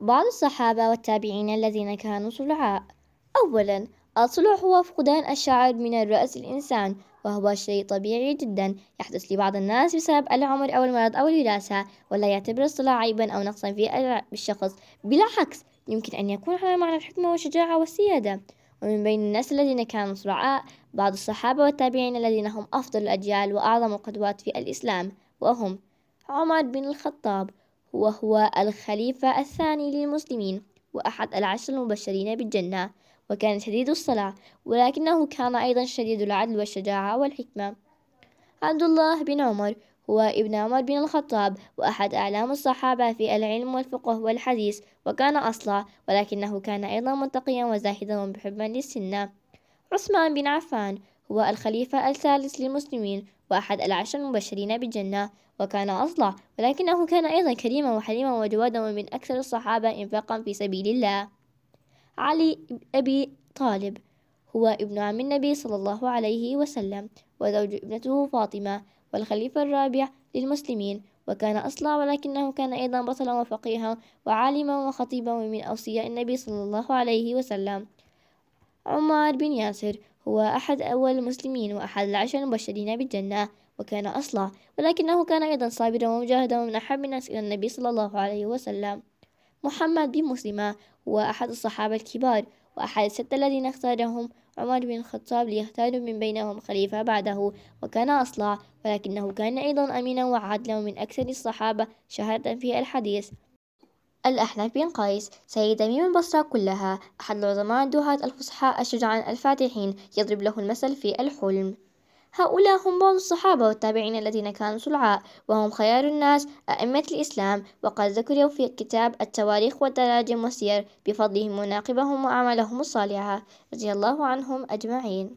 بعض الصحابة والتابعين الذين كانوا صلعاء أولا الصلع هو فقدان الشعر من الرأس الإنسان وهو شيء طبيعي جدا يحدث لبعض الناس بسبب العمر أو المرض أو الوراثة ولا يعتبر الصلع عيبا أو نقصا في الشخص بالعكس يمكن أن يكون على معنى الحكمة والشجاعة والسيادة ومن بين الناس الذين كانوا صلعاء بعض الصحابة والتابعين الذين هم أفضل الأجيال وأعظم القدوات في الإسلام وهم عمر بن الخطاب وهو الخليفة الثاني للمسلمين وأحد العشر المبشرين بالجنة وكان شديد الصلاة ولكنه كان أيضا شديد العدل والشجاعة والحكمة عبد الله بن عمر هو ابن عمر بن الخطاب وأحد أعلام الصحابة في العلم والفقه والحديث وكان أصلا ولكنه كان أيضا متقيا وزاهدا ومحبا للسنة عثمان بن عفان هو الخليفة الثالث للمسلمين وأحد العشر المبشرين بالجنة وكان أصلع ولكنه كان أيضا كريما وحليما وجوادا ومن أكثر الصحابة إنفاقا في سبيل الله علي أبي طالب هو ابن عم النبي صلى الله عليه وسلم وزوج ابنته فاطمة والخليفة الرابع للمسلمين وكان أصلع ولكنه كان أيضا بطلا وفقيها وعالما وخطيبا ومن أوصياء النبي صلى الله عليه وسلم عمار بن ياسر هو أحد أول المسلمين وأحد العشر المبشرين بالجنة وكان أصلع ولكنه كان أيضا صابرا ومجاهدا ومن أحب الناس إلى النبي صلى الله عليه وسلم محمد بن مسلمة هو أحد الصحابة الكبار وأحد الستة الذين اختارهم عمر بن الخطاب ليختار من بينهم خليفة بعده وكان أصلع ولكنه كان أيضا أمينا وعادلا ومن أكثر الصحابة شهادة في الحديث الأحنف بن قيس سيد أميم البصرة كلها أحد العظماء الدهاة الفصحاء الشجعان الفاتحين يضرب له المثل في الحلم هؤلاء هم بعض الصحابة والتابعين الذين كانوا سلعاء وهم خيار الناس أئمة الإسلام وقد ذكروا في كتاب التواريخ والتراجم والسير بفضلهم مناقبهم وأعمالهم الصالحة رضي الله عنهم أجمعين